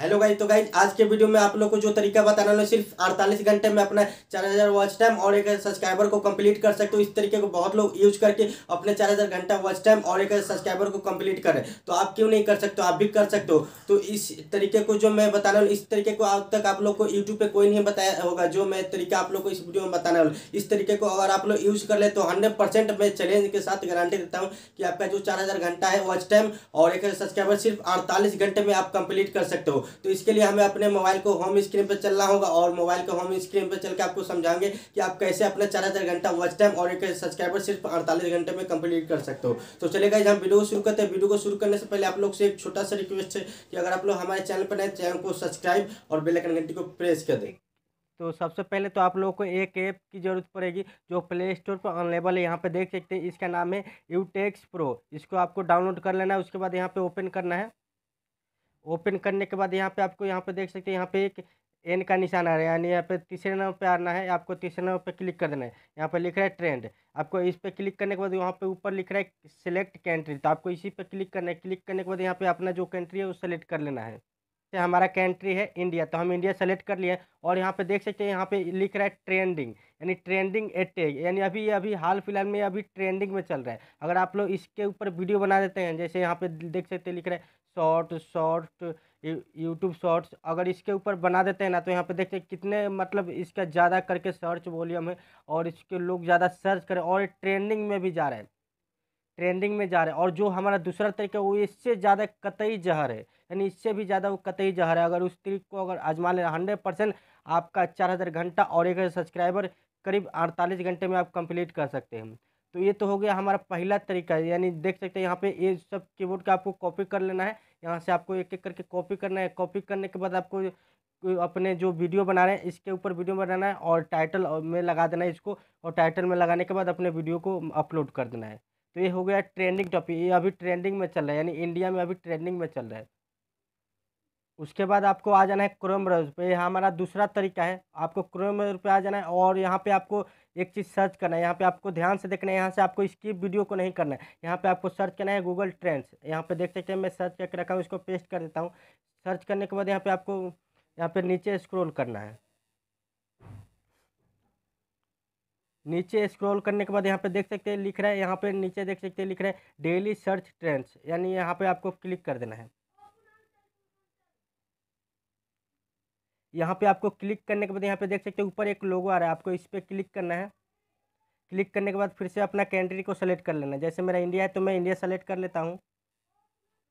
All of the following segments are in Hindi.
हेलो गाइज तो गाइज आज के वीडियो में आप लोग को जो तरीका बताना है सिर्फ 48 घंटे में अपना 4000 वॉच टाइम और एक सब्सक्राइबर को कंप्लीट कर सकते हो इस तरीके को बहुत लोग यूज करके अपने 4000 घंटा वॉच टाइम और एक सब्सक्राइबर को कंप्लीट करें तो आप क्यों नहीं कर सकते आप भी कर सकते हो तो इस तरीके को जो मैं बताना इस तरीके को अब तक आप लोग को यूट्यूब पर कोई नहीं बताया होगा जो मैं तरीका आप लोग को इस वीडियो में बताना हूँ इस तरीके को अगर आप लोग यूज कर ले तो हंड्रेड मैं चैलेंज के साथ गारंटी देता हूँ कि आपका जो चार घंटा है वॉच टाइम और एक सब्सक्राइबर सिर्फ अड़तालीस घंटे में आप कंप्लीट कर सकते हो तो इसके लिए हमें अपने मोबाइल को होम स्क्रीन पर चलना होगा और मोबाइल के होम स्क्रीन पर चल के आपको समझाएंगे कि आप कैसे अपना चार हज़ार घंटा वॉच टाइम और एक सब्सक्राइबर सिर्फ अड़तालीस घंटे में कंप्लीट कर सकते हो तो चलेगा हम वीडियो को शुरू करते हैं वीडियो को शुरू करने से पहले आप लोग से एक छोटा सा रिक्वेस्ट है कि अगर आप लोग हमारे चैनल पर नए चैनल को सब्सक्राइब और बेलकन घंटी को प्रेस कर दें तो सबसे पहले तो आप लोगों को एक ऐप की ज़रूरत पड़ेगी जो प्ले स्टोर पर अनलेबल है यहाँ पे देख सकते हैं इसका नाम है यूटेक्स प्रो इसको आपको डाउनलोड कर लेना है उसके बाद यहाँ पे ओपन करना है ओपन करने के बाद यहाँ पे आपको यहाँ पे देख सकते हैं यहाँ पे एक एन का निशान आ रहा है यानी यहाँ पे तीसरे नंबर पे आना है आपको तीसरे नंबर पे क्लिक कर देना है यहाँ पे लिख रहा है ट्रेंड आपको इस पे क्लिक करने के बाद यहाँ पे ऊपर लिख रहा है सिलेक्ट कंट्री तो आपको इसी पे क्लिक करना है क्लिक करने के बाद यहाँ पे अपना जो कंट्री है वो सेलेक्ट कर लेना है जैसे तो हमारा कंट्री है इंडिया तो हम इंडिया सेलेक्ट कर लिए और यहाँ पे देख सकते हैं यहाँ पे लिख रहा है ट्रेंडिंग यानी ट्रेंडिंग एटेग यानी अभी अभी हाल फिलहाल में अभी ट्रेंडिंग में चल रहा है अगर आप लोग इसके ऊपर वीडियो बना देते हैं जैसे यहाँ पे देख सकते हैं लिख रहा है शॉर्ट शॉर्ट यूट्यूब शॉर्ट्स अगर इसके ऊपर बना देते हैं ना तो यहाँ पे देखते हैं कितने मतलब इसका ज़्यादा करके सर्च वॉल्यूम है और इसके लोग ज़्यादा सर्च करें और ट्रेंडिंग में भी जा रहे हैं ट्रेंडिंग में जा रहे हैं और जो हमारा दूसरा तरीका वो इससे ज़्यादा कतई जहर है यानी इससे भी ज़्यादा वो कतई जहर है अगर उस तरीक को अगर आजमा ले हंड्रेड परसेंट आपका चार हज़ार घंटा और एक हज़ार सब्सक्राइबर करीब अड़तालीस घंटे में आप कंप्लीट कर सकते हैं तो ये तो हो गया हमारा पहला तरीका यानी देख सकते हैं यहाँ पे ये सब कीबोर्ड का आपको कॉपी कर लेना है यहाँ से आपको एक एक करके कॉपी करना है कॉपी करने के बाद आपको अपने जो वीडियो बना रहे हैं इसके ऊपर वीडियो बनाना है और टाइटल में लगा देना है इसको और टाइटल में लगाने के बाद अपने वीडियो को अपलोड कर देना है तो ये हो गया ट्रेंडिंग टॉपिक ये अभी ट्रेंडिंग में चल रहा है यानी इंडिया में अभी ट्रेंडिंग में चल रहा है उसके बाद आपको आ जाना है क्रोम ब्राउज़र पे यहाँ हमारा दूसरा तरीका है आपको क्रोम ब्राउज़र पे आ जाना है और यहाँ पे आपको एक चीज़ सर्च करना है यहाँ पे आपको ध्यान से देखना है यहाँ से आपको इसकी वीडियो को नहीं करना है यहाँ पे आपको सर्च करना है गूगल ट्रेंड्स यहाँ पे देख सकते हैं मैं सर्च करके रखा हूँ इसको पेस्ट कर देता हूँ सर्च करने के बाद यहाँ पर आपको यहाँ पर नीचे स्क्रोल करना है नीचे स्क्रॉल करने के बाद यहाँ पे देख सकते हैं लिख रहा है यहाँ पे नीचे देख सकते हैं लिख रहा है डेली सर्च ट्रेंड्स यानी यहाँ पे आपको क्लिक कर देना है यहाँ पे आपको क्लिक करने के बाद यहाँ पे देख सकते हो ऊपर एक लोगो आ रहा है आपको इस पर क्लिक करना है क्लिक करने के बाद फिर से अपना कंट्री को सेलेक्ट कर लेना जैसे मेरा इंडिया है तो मैं इंडिया सेलेक्ट कर लेता हूँ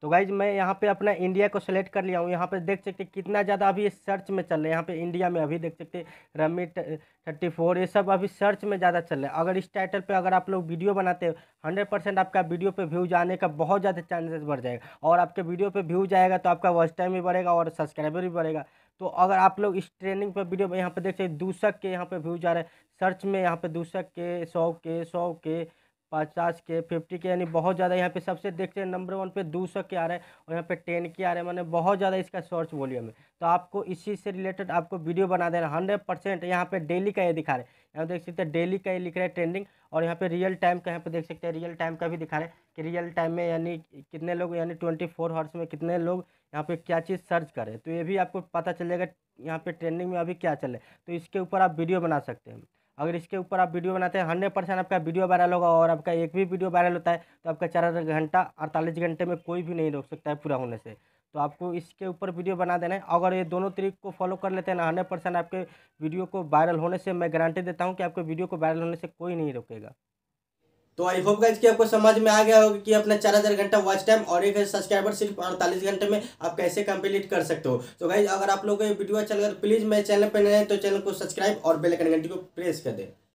तो गाइज मैं यहाँ पे अपना इंडिया को सेलेक्ट कर लिया हूँ यहाँ पे देख सकते कितना ज़्यादा अभी सर्च में चल रहा है यहाँ पे इंडिया में अभी देख सकते रमी थर्टी फोर ये सब अभी सर्च में ज़्यादा चल रहा है अगर इस टाइटल पे अगर आप लोग वीडियो बनाते हो हंड्रेड परसेंट आपका वीडियो पे व्यूज आने का बहुत ज़्यादा चांसेस बढ़ जाएगा और आपके वीडियो पर व्यूज आएगा तो आपका वॉच टाइम भी बढ़ेगा और सब्सक्राइबर भी बढ़ेगा तो अगर आप लोग इस ट्रेनिंग पर वीडियो यहाँ पर देख सकते दूसक के यहाँ पर व्यूज आ रहे हैं सर्च में यहाँ पर दूसक के सौ के सौ के पचास के फिफ्टी के यानी बहुत ज़्यादा यहाँ पे सबसे देखते हैं नंबर वन पे दो सौ के आ रहा है और यहाँ पे टेन के आ रहा है मैंने बहुत ज़्यादा इसका सर्च वॉल्यूम है तो आपको इसी से रिलेटेड आपको वीडियो बना देना हंड्रेड परसेंट यहाँ पर डेली का ये दिखा रहे हैं यहाँ देख सकते हैं डेली का ये लिख रहे हैं ट्रेंडिंग और यहाँ पे रियल टाइम का यहाँ पर देख सकते हैं रियल टाइम का भी दिखा रहे हैं कि रियल टाइम में यानी कितने लोग यानी ट्वेंटी फोर में कितने लोग यहाँ पे क्या चीज़ सर्च करें तो ये भी आपको पता चलेगा यहाँ पर ट्रेंडिंग में अभी क्या चले तो इसके ऊपर आप वीडियो बना सकते हैं अगर इसके ऊपर आप वीडियो बनाते हैं हंड्रेड परसेंट आपका वीडियो वायरल होगा और आपका एक भी वीडियो वायरल होता है तो आपका चार घंटा अड़तालीस घंटे में कोई भी नहीं रोक सकता है पूरा होने से तो आपको इसके ऊपर वीडियो बना देना है अगर ये दोनों तरीक को फॉलो कर लेते हैं ना हंड्रेड परसेंट आपके वीडियो को वायरल होने से मैं गारंटी देता हूँ कि आपके वीडियो को वायरल होने से कोई नहीं रोकेगा तो आई होप गाइज कि आपको समझ में आ गया होगा कि अपना चार हज़ार घंटा वॉच टाइम और एक सब्सक्राइबर सिर्फ अड़तालीस घंटे में आप कैसे कंप्लीट कर सकते हो तो गाइज अगर आप लोगों को वीडियो अच्छा लगा प्लीज़ तो मेरे चैनल पर नए तो चैनल को सब्सक्राइब और बेलकन घंटी को प्रेस कर दें